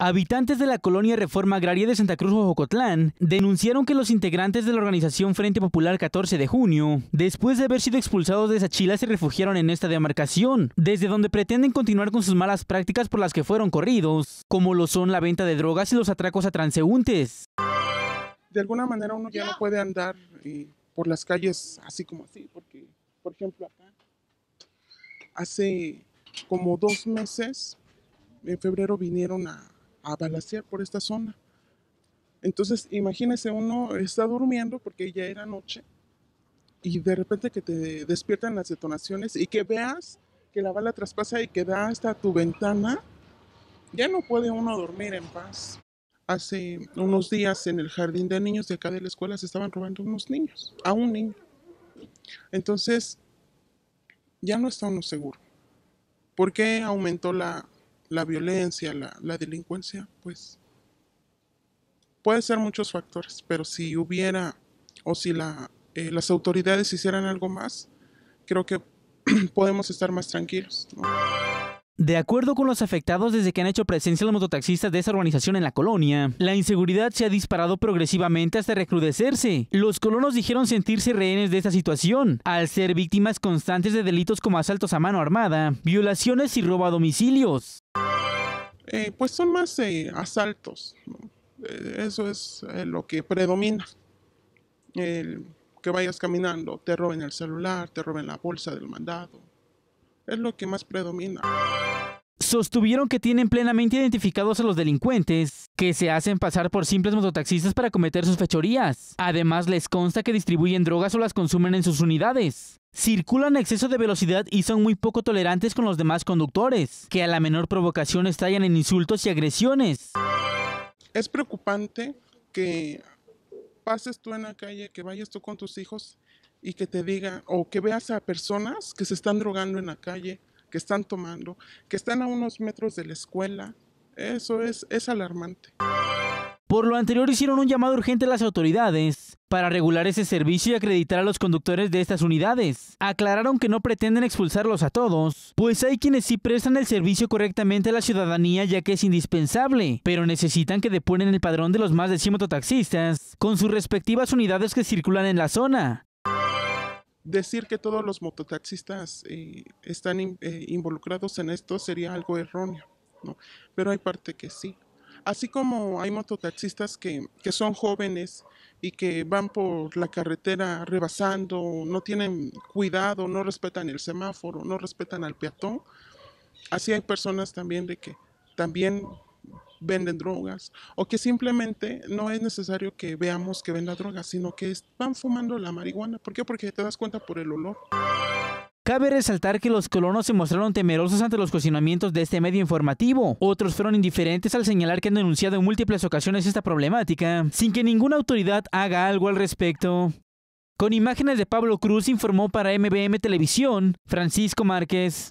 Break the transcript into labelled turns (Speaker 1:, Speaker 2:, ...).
Speaker 1: Habitantes de la colonia Reforma Agraria de Santa Cruz, Jocotlán, denunciaron que los integrantes de la organización Frente Popular 14 de junio, después de haber sido expulsados de Sachila, se refugiaron en esta demarcación, desde donde pretenden continuar con sus malas prácticas por las que fueron corridos, como lo son la venta de drogas y los atracos a transeúntes.
Speaker 2: De alguna manera uno ya no puede andar eh, por las calles así como así, porque, por ejemplo, acá, hace como dos meses, en febrero vinieron a a balasear por esta zona. Entonces, imagínese uno está durmiendo porque ya era noche y de repente que te despiertan las detonaciones y que veas que la bala traspasa y que da hasta tu ventana, ya no puede uno dormir en paz. Hace unos días en el jardín de niños de acá de la escuela se estaban robando unos niños, a un niño. Entonces, ya no está uno seguro. ¿Por qué aumentó la, la violencia, la, delincuencia, pues puede ser muchos factores, pero si hubiera o si eh, las autoridades hicieran algo más, creo que podemos estar más tranquilos.
Speaker 1: De acuerdo con los afectados desde que han hecho presencia los mototaxistas de esa organización en la colonia, la inseguridad se ha disparado progresivamente hasta recrudecerse. Los colonos dijeron sentirse rehenes de esta situación, al ser víctimas constantes de delitos como asaltos a mano armada, violaciones y robo a domicilios.
Speaker 2: Eh, pues son más eh, asaltos, eh, eso es lo que predomina. que vayas caminando, te roben el celular, te roben la bolsa del mandado, es lo que más predomina sostuvieron
Speaker 1: que tienen plenamente identificados a los delincuentes que se hacen pasar por simples mototaxistas para cometer sus fechorías. Además, les consta que distribuyen drogas o las consumen en sus unidades. Circulan a exceso de velocidad y son muy poco tolerantes con los demás conductores, que a la menor provocación estallan en insultos y agresiones.
Speaker 2: Es preocupante que pases tú en la calle, que vayas tú con tus hijos y que te diga o que veas a personas que se están drogando en la calle que están tomando, que están a unos metros de la escuela. Eso es, es alarmante. Por lo anterior hicieron un llamado
Speaker 1: urgente a las autoridades para regular ese servicio y acreditar a los conductores de estas unidades. Aclararon que no pretenden expulsarlos a todos, pues hay quienes sí prestan el servicio correctamente a la ciudadanía ya que es indispensable, pero necesitan que deponen el padrón de los más de 100 mototaxistas con sus respectivas unidades que circulan en la zona,
Speaker 2: decir que todos los mototaxistas eh, están eh, involucrados en esto sería algo erróneo, ¿no? Pero hay parte que sí. Así como hay mototaxistas que, que son jóvenes y que van por la carretera rebasando, no tienen cuidado, no respetan el semáforo, no respetan al peatón, así hay personas también de que también venden drogas o que simplemente no es necesario que veamos que venda drogas, sino que están fumando la marihuana. ¿Por qué? Porque te das cuenta por el olor.
Speaker 1: Cabe resaltar que los colonos se mostraron temerosos ante los cocinamientos de este medio informativo. Otros fueron indiferentes al señalar que han denunciado en múltiples ocasiones esta problemática, sin que ninguna autoridad haga algo al respecto. Con imágenes de Pablo Cruz informó para MBM Televisión, Francisco Márquez.